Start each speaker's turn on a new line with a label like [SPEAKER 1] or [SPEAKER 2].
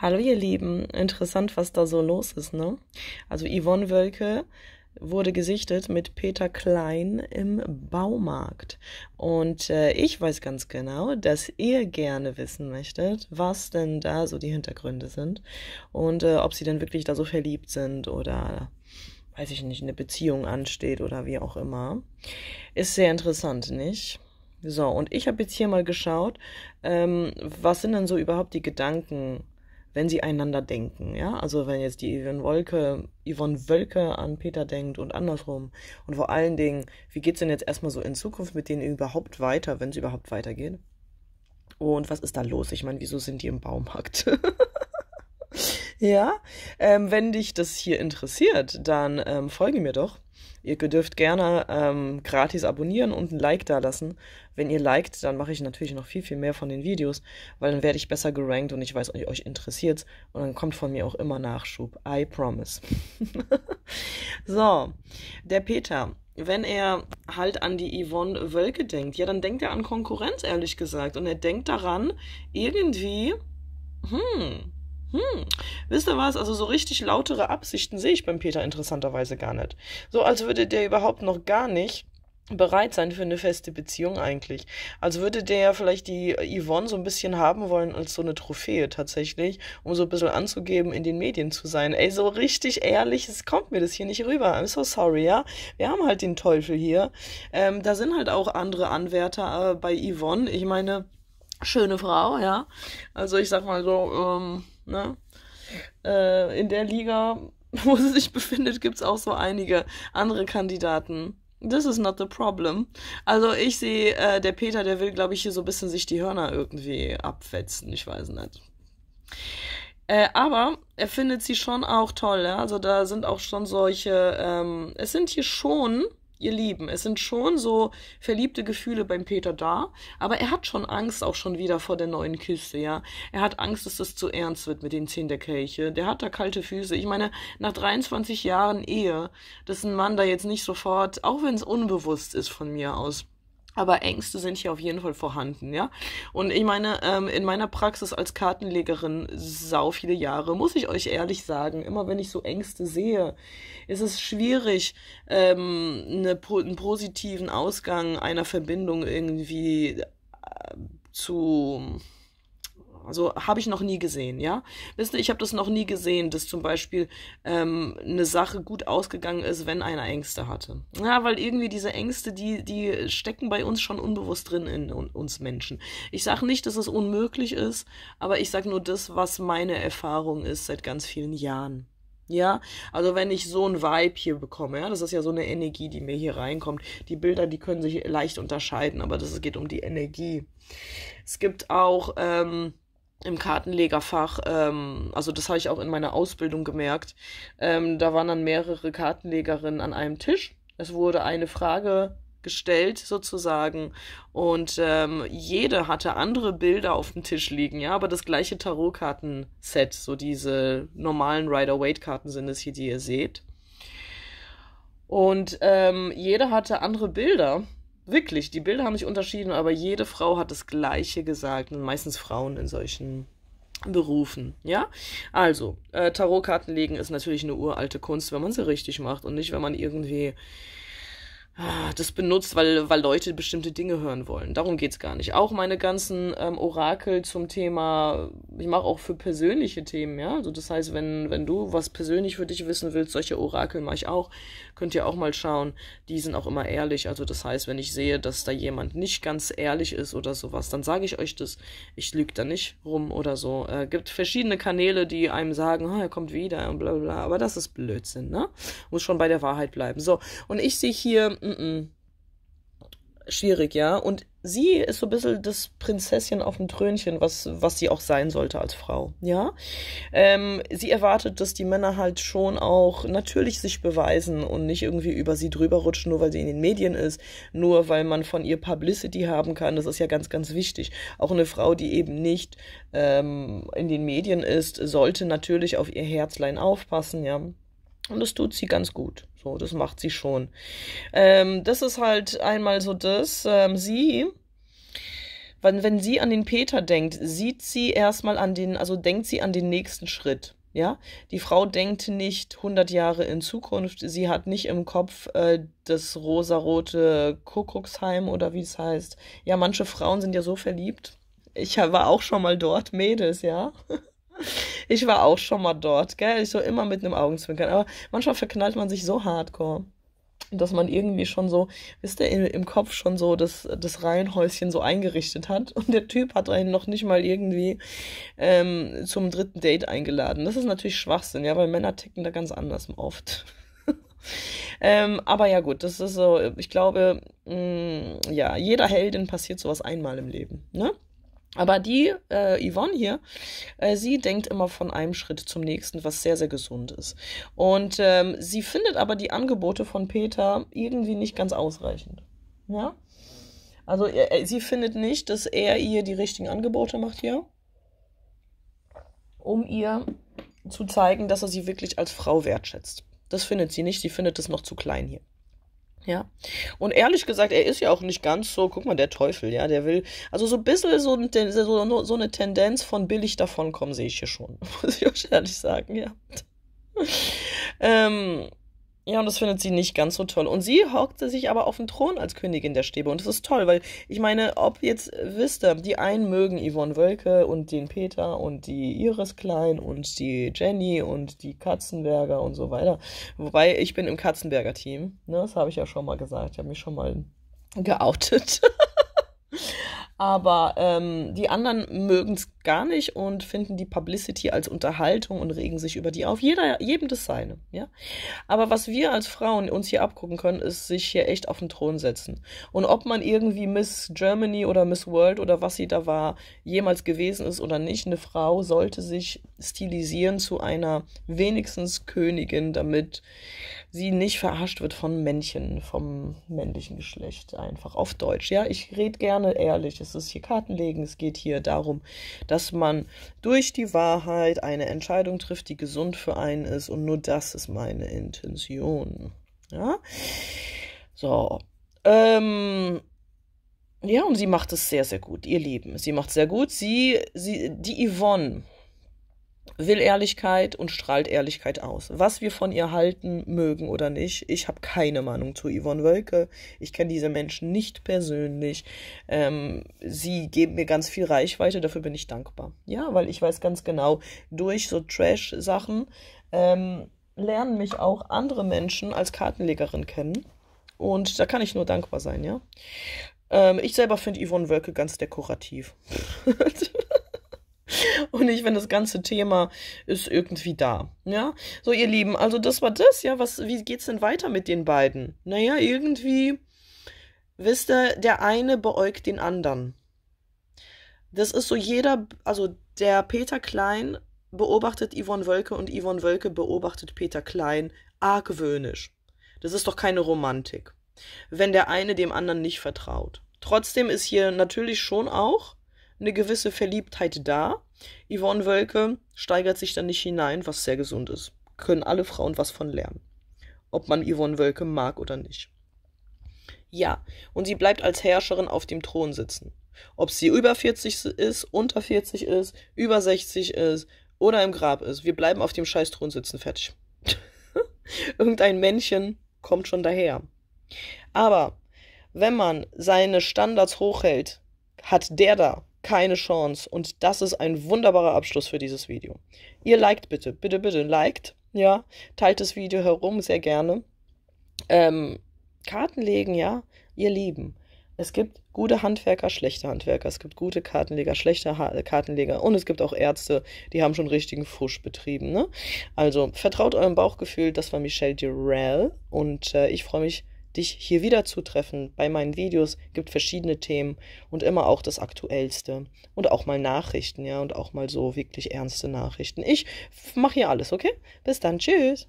[SPEAKER 1] Hallo ihr Lieben, interessant, was da so los ist, ne? Also Yvonne Wölke wurde gesichtet mit Peter Klein im Baumarkt. Und äh, ich weiß ganz genau, dass ihr gerne wissen möchtet, was denn da so die Hintergründe sind und äh, ob sie denn wirklich da so verliebt sind oder weiß ich nicht, eine Beziehung ansteht oder wie auch immer. Ist sehr interessant, nicht? So, und ich habe jetzt hier mal geschaut, ähm, was sind denn so überhaupt die Gedanken wenn sie einander denken, ja. Also wenn jetzt die Yvonne Wolke, Yvonne Wölke an Peter denkt und andersrum. Und vor allen Dingen, wie geht's denn jetzt erstmal so in Zukunft mit denen überhaupt weiter, wenn es überhaupt weitergeht? Und was ist da los? Ich meine, wieso sind die im Baumarkt? ja, ähm, wenn dich das hier interessiert, dann ähm, folge mir doch Ihr dürft gerne ähm, gratis abonnieren und ein Like da lassen. Wenn ihr liked, dann mache ich natürlich noch viel, viel mehr von den Videos, weil dann werde ich besser gerankt und ich weiß, euch euch interessiert und dann kommt von mir auch immer Nachschub. I promise. so, der Peter, wenn er halt an die Yvonne Wölke denkt, ja, dann denkt er an Konkurrenz, ehrlich gesagt. Und er denkt daran, irgendwie, hm, hm, wisst ihr was? Also so richtig lautere Absichten sehe ich beim Peter interessanterweise gar nicht. So als würde der überhaupt noch gar nicht bereit sein für eine feste Beziehung eigentlich. Als würde der ja vielleicht die Yvonne so ein bisschen haben wollen als so eine Trophäe tatsächlich, um so ein bisschen anzugeben, in den Medien zu sein. Ey, so richtig ehrlich, es kommt mir das hier nicht rüber. I'm so sorry, ja. Wir haben halt den Teufel hier. Ähm, da sind halt auch andere Anwärter äh, bei Yvonne. Ich meine, schöne Frau, ja. Also ich sag mal so, ähm, Ne? Äh, in der Liga, wo sie sich befindet, gibt es auch so einige andere Kandidaten. This is not the problem. Also ich sehe, äh, der Peter, der will, glaube ich, hier so ein bisschen sich die Hörner irgendwie abfetzen. Ich weiß nicht. Äh, aber er findet sie schon auch toll, ja. Also da sind auch schon solche, ähm, es sind hier schon ihr Lieben, es sind schon so verliebte Gefühle beim Peter da, aber er hat schon Angst auch schon wieder vor der neuen Kiste, ja. Er hat Angst, dass das zu ernst wird mit den Zehn der Kelche. Der hat da kalte Füße. Ich meine, nach 23 Jahren Ehe, dass ein Mann da jetzt nicht sofort, auch wenn es unbewusst ist von mir aus, aber Ängste sind hier auf jeden Fall vorhanden, ja. Und ich meine, ähm, in meiner Praxis als Kartenlegerin sau viele Jahre, muss ich euch ehrlich sagen, immer wenn ich so Ängste sehe, ist es schwierig, ähm, eine, einen positiven Ausgang einer Verbindung irgendwie äh, zu also habe ich noch nie gesehen, ja. Wisst ihr, ich habe das noch nie gesehen, dass zum Beispiel ähm, eine Sache gut ausgegangen ist, wenn einer Ängste hatte. Ja, weil irgendwie diese Ängste, die, die stecken bei uns schon unbewusst drin in uns Menschen. Ich sage nicht, dass es unmöglich ist, aber ich sage nur das, was meine Erfahrung ist seit ganz vielen Jahren. Ja, also wenn ich so ein Vibe hier bekomme, ja, das ist ja so eine Energie, die mir hier reinkommt. Die Bilder, die können sich leicht unterscheiden, aber das geht um die Energie. Es gibt auch ähm, im Kartenlegerfach, ähm, also das habe ich auch in meiner Ausbildung gemerkt, ähm, da waren dann mehrere Kartenlegerinnen an einem Tisch. Es wurde eine Frage gestellt sozusagen und ähm, jede hatte andere Bilder auf dem Tisch liegen, ja, aber das gleiche Tarotkartenset, so diese normalen Rider-Waite-Karten sind es hier, die ihr seht. Und ähm, jede hatte andere Bilder wirklich, die Bilder haben sich unterschieden, aber jede Frau hat das Gleiche gesagt. Und meistens Frauen in solchen Berufen, ja? Also, äh, Tarotkarten legen ist natürlich eine uralte Kunst, wenn man sie richtig macht und nicht, wenn man irgendwie Ah, das benutzt, weil, weil Leute bestimmte Dinge hören wollen. Darum geht's gar nicht. Auch meine ganzen ähm, Orakel zum Thema, ich mache auch für persönliche Themen, ja. Also das heißt, wenn, wenn du was persönlich für dich wissen willst, solche Orakel mache ich auch, könnt ihr auch mal schauen. Die sind auch immer ehrlich. Also das heißt, wenn ich sehe, dass da jemand nicht ganz ehrlich ist oder sowas, dann sage ich euch das. Ich lüge da nicht rum oder so. Äh, gibt verschiedene Kanäle, die einem sagen, oh, er kommt wieder und bla bla. Aber das ist Blödsinn, ne? Muss schon bei der Wahrheit bleiben. So, und ich sehe hier m -m. schwierig, ja. Und sie ist so ein bisschen das Prinzesschen auf dem Trönchen, was, was sie auch sein sollte als Frau, ja. Ähm, sie erwartet, dass die Männer halt schon auch natürlich sich beweisen und nicht irgendwie über sie drüber rutschen, nur weil sie in den Medien ist, nur weil man von ihr Publicity haben kann. Das ist ja ganz, ganz wichtig. Auch eine Frau, die eben nicht ähm, in den Medien ist, sollte natürlich auf ihr Herzlein aufpassen, ja. Und das tut sie ganz gut. So, das macht sie schon. Ähm, das ist halt einmal so das. Ähm, sie, wenn, wenn sie an den Peter denkt, sieht sie erstmal an den, also denkt sie an den nächsten Schritt. Ja, die Frau denkt nicht 100 Jahre in Zukunft. Sie hat nicht im Kopf äh, das rosarote Kuckucksheim oder wie es heißt. Ja, manche Frauen sind ja so verliebt. Ich war auch schon mal dort, Mädels, ja. Ich war auch schon mal dort, gell? Ich so immer mit einem Augenzwinkern. Aber manchmal verknallt man sich so hardcore, dass man irgendwie schon so, wisst ihr, im Kopf schon so das, das Reihenhäuschen so eingerichtet hat. Und der Typ hat einen noch nicht mal irgendwie ähm, zum dritten Date eingeladen. Das ist natürlich Schwachsinn, ja, weil Männer ticken da ganz anders oft. ähm, aber ja, gut, das ist so, ich glaube, mh, mm, ja, jeder Heldin passiert sowas einmal im Leben, ne? Aber die äh, Yvonne hier, äh, sie denkt immer von einem Schritt zum nächsten, was sehr, sehr gesund ist. Und ähm, sie findet aber die Angebote von Peter irgendwie nicht ganz ausreichend. Ja? Also er, sie findet nicht, dass er ihr die richtigen Angebote macht hier, um ihr zu zeigen, dass er sie wirklich als Frau wertschätzt. Das findet sie nicht, sie findet es noch zu klein hier. Ja. Und ehrlich gesagt, er ist ja auch nicht ganz so, guck mal, der Teufel, ja, der will, also so ein bisschen so, so, so eine Tendenz von billig davonkommen sehe ich hier schon, muss ich euch ehrlich sagen, ja. ähm, ja, und das findet sie nicht ganz so toll. Und sie hockte sich aber auf den Thron als Königin der Stäbe. Und das ist toll, weil ich meine, ob jetzt, wisst ihr, die einen mögen Yvonne Wölke und den Peter und die Iris Klein und die Jenny und die Katzenberger und so weiter. Wobei, ich bin im Katzenberger Team. Ne, das habe ich ja schon mal gesagt. Ich habe mich schon mal geoutet. aber ähm, die anderen mögen es gar nicht und finden die Publicity als Unterhaltung und regen sich über die auf. Jeder, jedem das seine, ja. Aber was wir als Frauen uns hier abgucken können, ist sich hier echt auf den Thron setzen. Und ob man irgendwie Miss Germany oder Miss World oder was sie da war, jemals gewesen ist oder nicht, eine Frau sollte sich stilisieren zu einer wenigstens Königin, damit sie nicht verarscht wird von Männchen, vom männlichen Geschlecht, einfach auf Deutsch. Ja, ich rede gerne ehrlich. Es ist hier Kartenlegen, es geht hier darum, dass dass man durch die Wahrheit eine Entscheidung trifft, die gesund für einen ist und nur das ist meine Intention. Ja? So. Ähm, ja, und sie macht es sehr, sehr gut, ihr Lieben. Sie macht es sehr gut. Sie, sie, die Yvonne, will Ehrlichkeit und strahlt Ehrlichkeit aus. Was wir von ihr halten, mögen oder nicht, ich habe keine Meinung zu Yvonne Wölke. Ich kenne diese Menschen nicht persönlich. Ähm, sie geben mir ganz viel Reichweite, dafür bin ich dankbar. Ja, weil ich weiß ganz genau, durch so Trash-Sachen ähm, lernen mich auch andere Menschen als Kartenlegerin kennen. Und da kann ich nur dankbar sein, ja. Ähm, ich selber finde Yvonne Wölke ganz dekorativ. Und ich finde, das ganze Thema ist irgendwie da. Ja, so ihr Lieben, also das war das, ja, was, wie geht's denn weiter mit den beiden? Naja, irgendwie, wisst ihr, der eine beäugt den anderen. Das ist so jeder, also der Peter Klein beobachtet Yvonne Wölke und Yvonne Wölke beobachtet Peter Klein argwöhnisch. Das ist doch keine Romantik, wenn der eine dem anderen nicht vertraut. Trotzdem ist hier natürlich schon auch eine gewisse Verliebtheit da, Yvonne Wölke steigert sich dann nicht hinein, was sehr gesund ist. Können alle Frauen was von lernen. Ob man Yvonne Wölke mag oder nicht. Ja, und sie bleibt als Herrscherin auf dem Thron sitzen. Ob sie über 40 ist, unter 40 ist, über 60 ist oder im Grab ist, wir bleiben auf dem Scheißthron sitzen, fertig. Irgendein Männchen kommt schon daher. Aber wenn man seine Standards hochhält, hat der da keine Chance. Und das ist ein wunderbarer Abschluss für dieses Video. Ihr liked bitte, bitte, bitte, liked, ja. Teilt das Video herum, sehr gerne. Ähm, Karten legen, ja, ihr Lieben. Es gibt gute Handwerker, schlechte Handwerker. Es gibt gute Kartenleger, schlechte ha äh, Kartenleger. Und es gibt auch Ärzte, die haben schon richtigen Fusch betrieben. Ne? Also vertraut eurem Bauchgefühl. Das war Michelle Durrell. Und äh, ich freue mich dich hier wieder zu treffen. Bei meinen Videos gibt verschiedene Themen und immer auch das Aktuellste und auch mal Nachrichten, ja, und auch mal so wirklich ernste Nachrichten. Ich mache hier alles, okay? Bis dann, tschüss.